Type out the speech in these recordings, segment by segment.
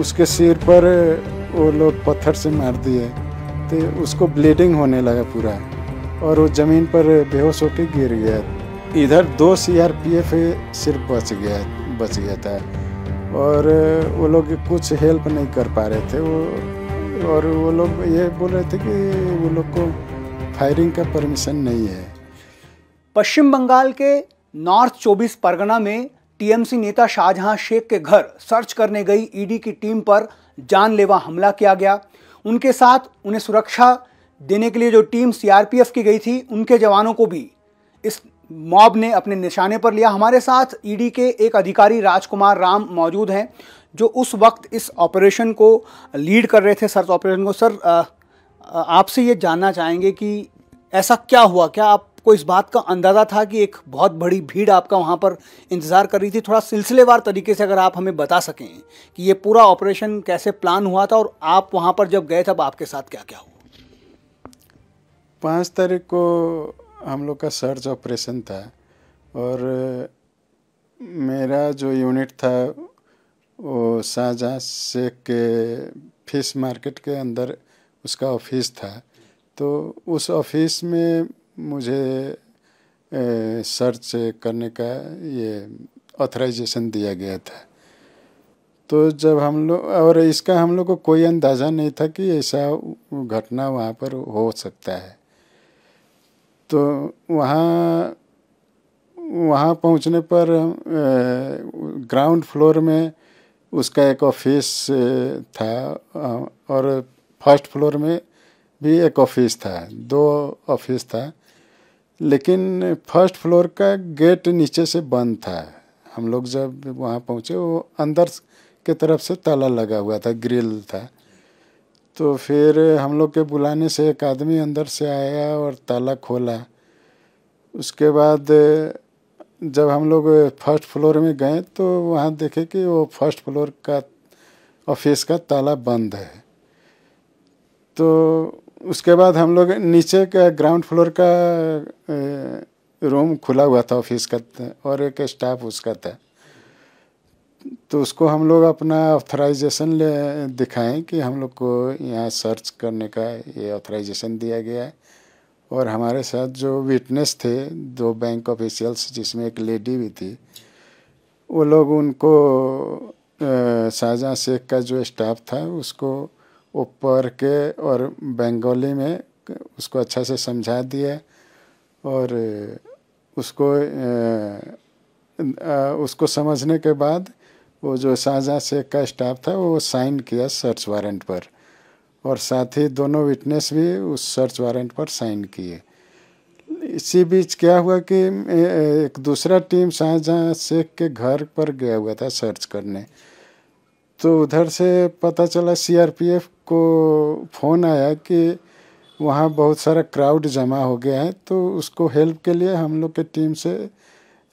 उसके सिर पर वो लोग पत्थर से मार दिए तो उसको ब्लीडिंग होने लगा पूरा और वो ज़मीन पर बेहोश होकर गिर गया इधर दो सी आर पी एफ सिर्फ बच गया बच गया था और वो लोग कुछ हेल्प नहीं कर पा रहे थे वो और वो लोग ये बोल रहे थे कि वो लोग को फायरिंग का परमिशन नहीं है पश्चिम बंगाल के नॉर्थ चौबीस परगना में टीएमसी नेता शाहजहां शेख के घर सर्च करने गई ईडी की टीम पर जानलेवा हमला किया गया उनके साथ उन्हें सुरक्षा देने के लिए जो टीम सीआरपीएफ की गई थी उनके जवानों को भी इस मॉब ने अपने निशाने पर लिया हमारे साथ ईडी के एक अधिकारी राजकुमार राम मौजूद हैं जो उस वक्त इस ऑपरेशन को लीड कर रहे थे सर्च ऑपरेशन को सर आपसे ये जानना चाहेंगे कि ऐसा क्या हुआ क्या आप आपको इस बात का अंदाज़ा था कि एक बहुत बड़ी भीड़ आपका वहाँ पर इंतज़ार कर रही थी थोड़ा सिलसिलेवार तरीके से अगर आप हमें बता सकें कि ये पूरा ऑपरेशन कैसे प्लान हुआ था और आप वहाँ पर जब गए तब आपके साथ क्या क्या हुआ पाँच तारीख को हम लोग का सर्च ऑपरेशन था और मेरा जो यूनिट था वो शाहजहाँ शेख के फिश मार्केट के अंदर उसका ऑफिस था तो उस ऑफिस में मुझे सर्च करने का ये ऑथराइजेशन दिया गया था तो जब हम लोग और इसका हम लोग को कोई अंदाज़ा नहीं था कि ऐसा घटना वहाँ पर हो सकता है तो वहाँ वहाँ पहुँचने पर ग्राउंड फ्लोर में उसका एक ऑफिस था और फर्स्ट फ्लोर में भी एक ऑफिस था दो ऑफिस था लेकिन फर्स्ट फ्लोर का गेट नीचे से बंद था हम लोग जब वहाँ पहुँचे वो अंदर के तरफ से ताला लगा हुआ था ग्रिल था तो फिर हम लोग के बुलाने से एक आदमी अंदर से आया और ताला खोला उसके बाद जब हम लोग फर्स्ट फ्लोर में गए तो वहाँ देखे कि वो फर्स्ट फ्लोर का ऑफिस का ताला बंद है तो उसके बाद हम लोग नीचे का ग्राउंड फ्लोर का रूम खुला हुआ था ऑफिस का और एक स्टाफ उसका था तो उसको हम लोग अपना ऑथराइजेशन ले दिखाएं कि हम लोग को यहाँ सर्च करने का ये ऑथराइजेशन दिया गया है और हमारे साथ जो विटनेस थे दो बैंक ऑफिशियल्स जिसमें एक लेडी भी थी वो लोग उनको शाहजहाँ शेख का जो स्टाफ था उसको ऊपर के और बंगाली में उसको अच्छा से समझा दिया और उसको उसको समझने के बाद वो जो शाहजहाँ शेख का स्टाफ था वो साइन किया सर्च वारंट पर और साथ ही दोनों विटनेस भी उस सर्च वारंट पर साइन किए इसी बीच क्या हुआ कि एक दूसरा टीम शाहजहाँ शेख के घर पर गया हुआ था सर्च करने तो उधर से पता चला सीआरपीएफ को फ़ोन आया कि वहाँ बहुत सारा क्राउड जमा हो गया है तो उसको हेल्प के लिए हम लोग के टीम से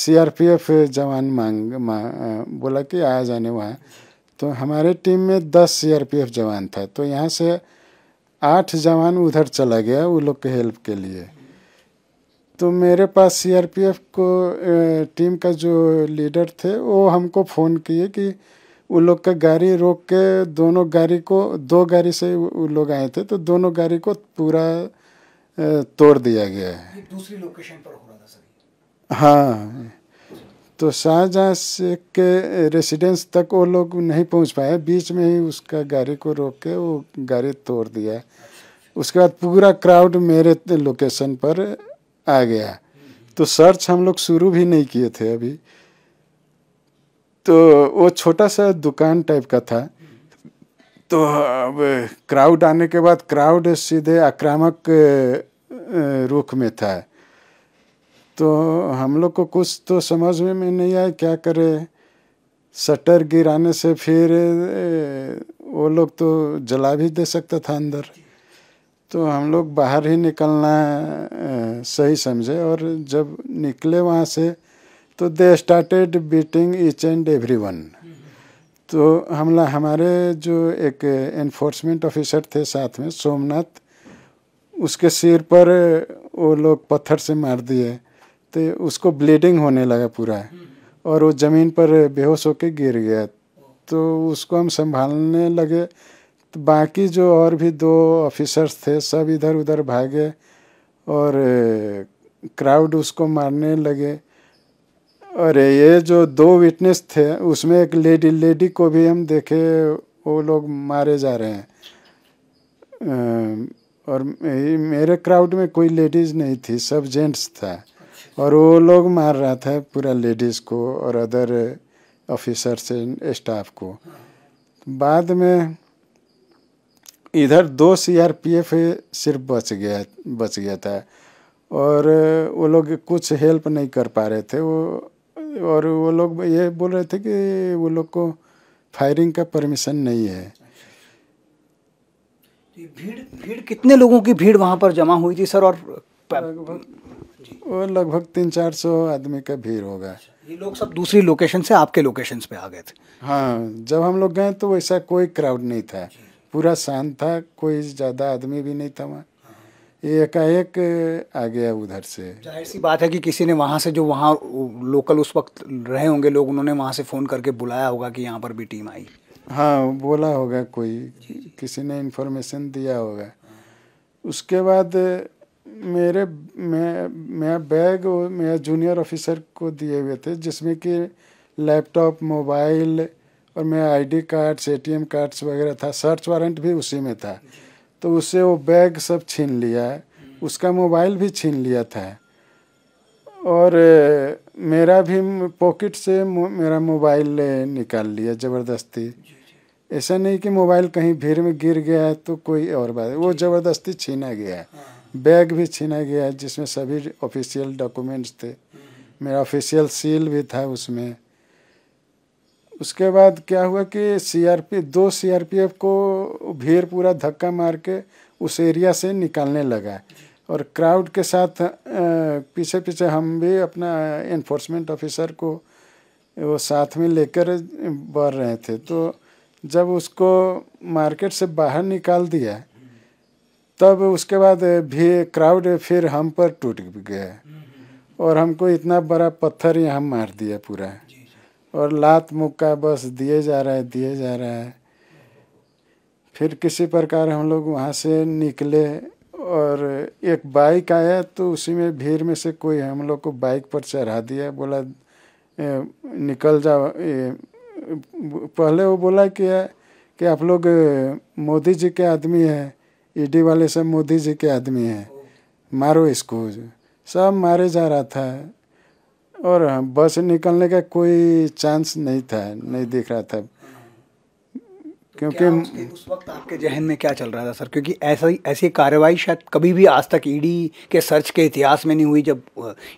सीआरपीएफ जवान मांग मा, बोला कि आ जाने वहाँ तो हमारे टीम में दस सीआरपीएफ जवान था तो यहाँ से आठ जवान उधर चला गया वो लोग के हेल्प के लिए तो मेरे पास सीआरपीएफ को टीम का जो लीडर थे वो हमको फ़ोन किए कि उन लोग का गाड़ी रोक के दोनों गाड़ी को दो गाड़ी से वो लोग आए थे तो दोनों गाड़ी को पूरा तोड़ दिया गया है दूसरी लोकेशन पर हो रहा था हाँ तो शाहजहाँ के रेसिडेंस तक वो लोग नहीं पहुंच पाए बीच में ही उसका गाड़ी को रोक के वो गाड़ी तोड़ दिया उसके बाद पूरा क्राउड मेरे लोकेशन पर आ गया तो सर्च हम लोग शुरू भी नहीं किए थे अभी तो वो छोटा सा दुकान टाइप का था तो अब क्राउड आने के बाद क्राउड सीधे आक्रामक रुख में था तो हम लोग को कुछ तो समझ में नहीं आया क्या करे शटर गिराने से फिर वो लोग तो जला भी दे सकता था अंदर तो हम लोग बाहर ही निकलना सही समझे और जब निकले वहाँ से तो they started beating each and every one तो हम हमारे जो एक एनफोर्समेंट ऑफिसर थे साथ में सोमनाथ उसके सिर पर वो लोग पत्थर से मार दिए तो उसको ब्लीडिंग होने लगा पूरा और वो ज़मीन पर बेहोश होकर गिर गया तो उसको हम संभालने लगे तो बाकी जो और भी दो ऑफिसर्स थे सब इधर उधर भागे और क्राउड उसको मारने लगे अरे ये जो दो विटनेस थे उसमें एक लेडी लेडी को भी हम देखे वो लोग मारे जा रहे हैं और मेरे क्राउड में कोई लेडीज़ नहीं थी सब जेंट्स था अच्छा। और वो लोग मार रहा था पूरा लेडीज़ को और अदर ऑफिसर से स्टाफ को बाद में इधर दो सीआरपीएफ सिर्फ बच गया बच गया था और वो लोग कुछ हेल्प नहीं कर पा रहे थे वो और वो लोग ये बोल रहे थे कि वो लोग को फायरिंग का परमिशन नहीं है तो भीड़ भीड़ कितने लोगों की भीड़ वहाँ पर जमा हुई थी सर और लगभग तीन चार सौ आदमी का भीड़ होगा अच्छा, ये लोग सब दूसरी लोकेशन से आपके लोकेशन पे आ गए थे हाँ जब हम लोग गए तो वैसा कोई क्राउड नहीं था पूरा शांत था कोई ज़्यादा आदमी भी नहीं था वहाँ एकाएक आ गया उधर से जाहिर सी बात है कि किसी ने वहाँ से जो वहाँ लोकल उस वक्त रहे होंगे लोग उन्होंने वहाँ से फ़ोन करके बुलाया होगा कि यहाँ पर भी टीम आई हाँ बोला होगा कोई किसी ने इन्फॉर्मेशन दिया होगा उसके बाद मेरे मैं मेरा बैग मेरा जूनियर ऑफिसर को दिए हुए थे जिसमें कि लैपटॉप मोबाइल और मेरा आईडी कार्ड्स एटीएम कार्ड्स वगैरह था सर्च वारंट भी उसी में था तो उससे वो बैग सब छीन लिया है उसका मोबाइल भी छीन लिया था और मेरा भी पॉकेट से मेरा मोबाइल निकाल लिया ज़बरदस्ती ऐसा नहीं कि मोबाइल कहीं भीड़ में गिर गया है तो कोई और बात वो ज़बरदस्ती छीना गया है बैग भी छीना गया है जिसमें सभी ऑफिशियल डॉक्यूमेंट्स थे हम्म। मेरा ऑफिशियल सील भी था उसमें उसके बाद क्या हुआ कि सीआरपी दो सीआरपीएफ को भीड़ पूरा धक्का मार के उस एरिया से निकालने लगा और क्राउड के साथ पीछे पीछे हम भी अपना इन्फोर्समेंट ऑफिसर को वो साथ में लेकर बढ़ रहे थे तो जब उसको मार्केट से बाहर निकाल दिया तब उसके बाद भी क्राउड फिर हम पर टूट गया और हमको इतना बड़ा पत्थर यहाँ मार दिया पूरा और लात मुक्का बस दिए जा रहा है दिए जा रहा है फिर किसी प्रकार हम लोग वहाँ से निकले और एक बाइक आया तो उसी में भीड़ में से कोई हम लोग को बाइक पर चढ़ा दिया बोला ए, निकल जाओ ए, पहले वो बोला कि कि आप लोग मोदी जी के आदमी हैं ईडी e वाले सब मोदी जी के आदमी हैं मारो इसको सब मारे जा रहा था और बस निकलने का कोई चांस नहीं था नहीं दिख रहा था क्योंकि उस वक्त आपके जहन में क्या चल रहा था सर क्योंकि ऐसा ऐसी कार्रवाई शायद कभी भी आज तक ईडी e के सर्च के इतिहास में नहीं हुई जब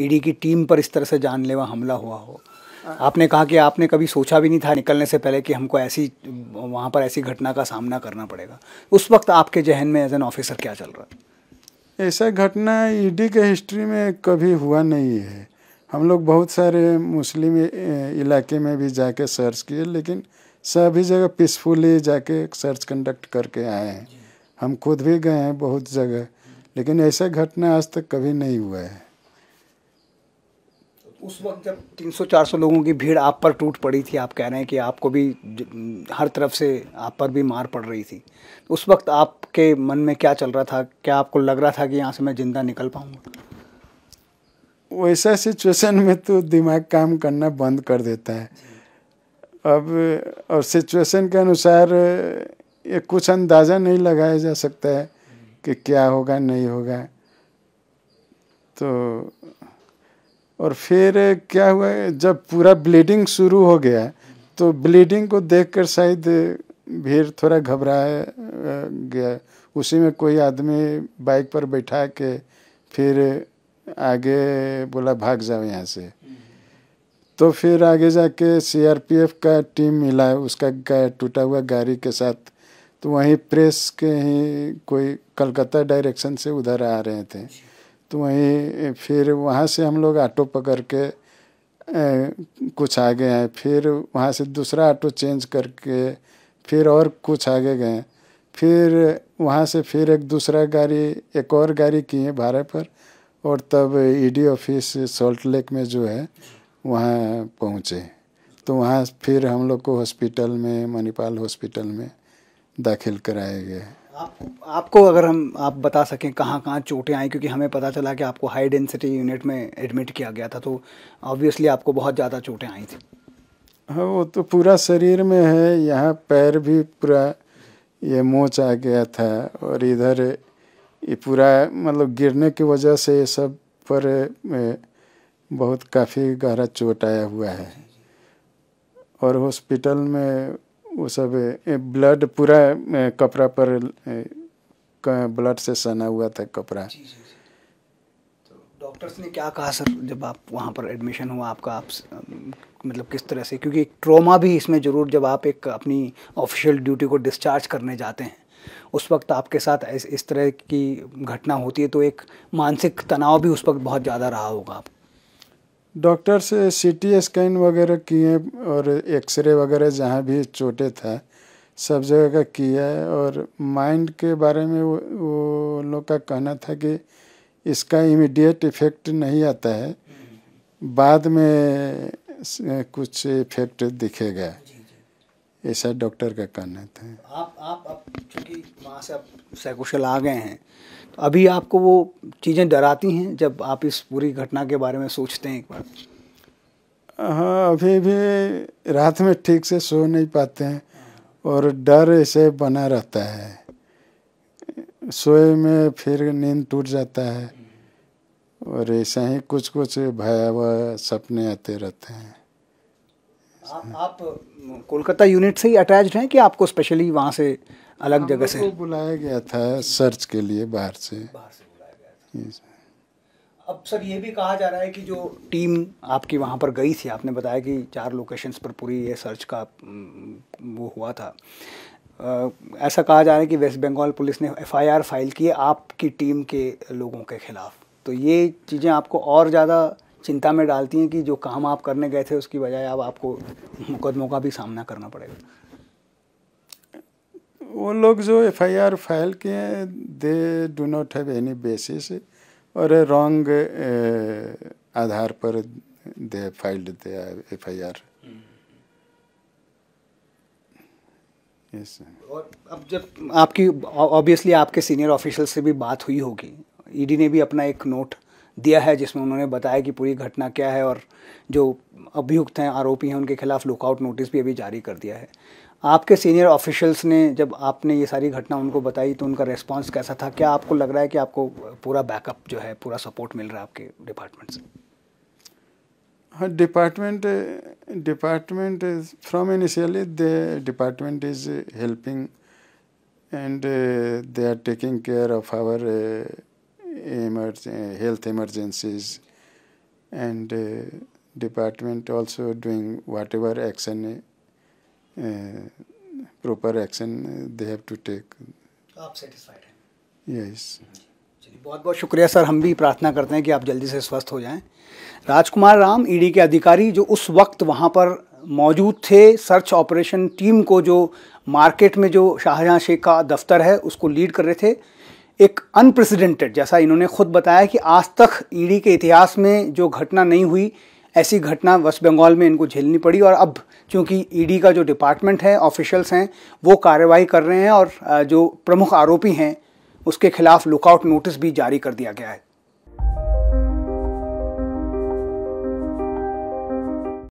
ईडी uh, e की टीम पर इस तरह से जानलेवा हमला हुआ हो हाँ। आपने कहा कि आपने कभी सोचा भी नहीं था निकलने से पहले कि हमको ऐसी वहाँ पर ऐसी घटना का सामना करना पड़ेगा उस वक्त आपके जहन में एज एन ऑफिसर क्या चल रहा है ऐसा घटना ईडी e के हिस्ट्री में कभी हुआ नहीं है हम लोग बहुत सारे मुस्लिम इलाके में भी जाके सर्च किए लेकिन सभी जगह पीसफुली जाके सर्च कंडक्ट करके आए हैं हम खुद भी गए हैं बहुत जगह लेकिन ऐसा घटना आज तक कभी नहीं हुआ है उस वक्त जब 300-400 लोगों की भीड़ आप पर टूट पड़ी थी आप कह रहे हैं कि आपको भी हर तरफ से आप पर भी मार पड़ रही थी उस वक्त आपके मन में क्या चल रहा था क्या आपको लग रहा था कि यहाँ से मैं ज़िंदा निकल पाऊँगा वैसा सिचुएशन में तो दिमाग काम करना बंद कर देता है अब और सिचुएशन के अनुसार ये कुछ अंदाज़ा नहीं लगाया जा सकता है कि क्या होगा नहीं होगा तो और फिर क्या हुआ जब पूरा ब्लीडिंग शुरू हो गया तो ब्लीडिंग को देखकर शायद भीड़ थोड़ा घबराया गया उसी में कोई आदमी बाइक पर बैठा के फिर आगे बोला भाग जाओ यहाँ से तो फिर आगे जाके सीआरपीएफ का टीम मिला उसका टूटा हुआ गाड़ी के साथ तो वहीं प्रेस के ही कोई कलकत्ता डायरेक्शन से उधर आ रहे थे तो वहीं फिर वहाँ से हम लोग ऑटो पकड़ के ए, कुछ आगे हैं फिर वहाँ से दूसरा ऑटो चेंज करके फिर और कुछ आगे गए फिर वहाँ से फिर एक दूसरा गाड़ी एक और गाड़ी किए भाड़े पर और तब ईडी ऑफिस सॉल्ट लेक में जो है वहाँ पहुँचे तो वहाँ फिर हम लोग को हॉस्पिटल में मणिपाल हॉस्पिटल में दाखिल कराए गए आप, आपको अगर हम आप बता सकें कहाँ कहाँ चोटें आई क्योंकि हमें पता चला कि आपको हाई डेंसिटी यूनिट में एडमिट किया गया था तो ऑब्वियसली आपको बहुत ज़्यादा चोटें आई थी हाँ वो तो पूरा शरीर में है यहाँ पैर भी पूरा ये मोच आ गया था और इधर ये पूरा मतलब गिरने की वजह से ये सब पर बहुत काफ़ी गहरा चोट आया हुआ है और हॉस्पिटल में वो सब ब्लड पूरा कपड़ा पर ब्लड से सना हुआ था कपड़ा तो डॉक्टर्स ने क्या कहा सर जब आप वहाँ पर एडमिशन हुआ आपका आप मतलब किस तरह से क्योंकि एक ट्रॉमा भी इसमें ज़रूर जब आप एक अपनी ऑफिशियल ड्यूटी को डिस्चार्ज करने जाते हैं उस वक्त आपके साथ इस इस तरह की घटना होती है तो एक मानसिक तनाव भी उस वक्त बहुत ज़्यादा रहा होगा आप डॉक्टर से सी टी स्कैन वगैरह किए और एक्सरे वगैरह जहाँ भी चोटे था सब जगह का किया है और माइंड के बारे में वो वो लोग का कहना था कि इसका इमीडिएट इफ़ेक्ट नहीं आता है बाद में कुछ इफेक्ट दिखेगा ये डॉक्टर का कहना था आप आप अब चूँकि वहाँ से आप सैकुशल आ गए हैं तो अभी आपको वो चीज़ें डराती हैं जब आप इस पूरी घटना के बारे में सोचते हैं एक बार हाँ अभी भी रात में ठीक से सो नहीं पाते हैं और डर ऐसे बना रहता है सोए में फिर नींद टूट जाता है और ऐसा ही कुछ कुछ भयावह सपने आते रहते हैं आप कोलकाता यूनिट से ही अटैच्ड हैं कि आपको स्पेशली वहाँ से अलग जगह से बुलाया गया था सर्च के लिए बाहर से बाहर से बुलाया गया अब सर ये भी कहा जा रहा है कि जो टीम आपकी वहाँ पर गई थी आपने बताया कि चार लोकेशंस पर पूरी ये सर्च का वो हुआ था ऐसा कहा जा रहा है कि वेस्ट बंगाल पुलिस ने एफआईआर फाइल की आपकी टीम के लोगों के खिलाफ तो ये चीज़ें आपको और ज़्यादा चिंता में डालती हैं कि जो काम आप करने गए थे उसकी बजाय अब आपको मुकदमों का भी सामना करना पड़ेगा वो लोग जो एफआईआर फाइल किए हैं they do not have any basis और रॉन्ग आधार पर they filed the F I R yes और अब जब आपकी ऑब्वियसली आपके सीनियर ऑफिसर से भी बात हुई होगी ईडी e ने भी अपना एक नोट दिया है जिसमें उन्होंने बताया कि पूरी घटना क्या है और जो अभियुक्त हैं आरोपी हैं उनके खिलाफ लुकआउट नोटिस भी अभी जारी कर दिया है आपके सीनियर ऑफिशियल्स ने जब आपने ये सारी घटना उनको बताई तो उनका रिस्पॉन्स कैसा था क्या आपको लग रहा है कि आपको पूरा बैकअप जो है पूरा सपोर्ट मिल रहा है आपके डिपार्टमेंट से हाँ department department from initially the department is helping and they are taking care of our emerg eh, health emergencies and eh, department also doing whatever action eh, proper action they have to take आप satisfied हैं yes चलिए बहुत बहुत शुक्रिया sir हम भी प्रार्थना करते हैं कि आप जल्दी से स्वस्थ हो जाएं राजकुमार राम ईडी e के अधिकारी जो उस वक्त वहाँ पर मौजूद थे सर्च ऑपरेशन टीम को जो मार्केट में जो शाहजहाँ शेख का दफ्तर है उसको लीड कर रहे थे एक अनप्रेसिडेंटेड जैसा इन्होंने खुद बताया कि आज तक ईडी के इतिहास में जो घटना नहीं हुई ऐसी घटना वेस्ट बंगाल में इनको झेलनी पड़ी और अब क्योंकि ईडी का जो डिपार्टमेंट है ऑफिशियल्स हैं वो कार्रवाई कर रहे हैं और जो प्रमुख आरोपी हैं उसके खिलाफ लुकआउट नोटिस भी जारी कर दिया गया है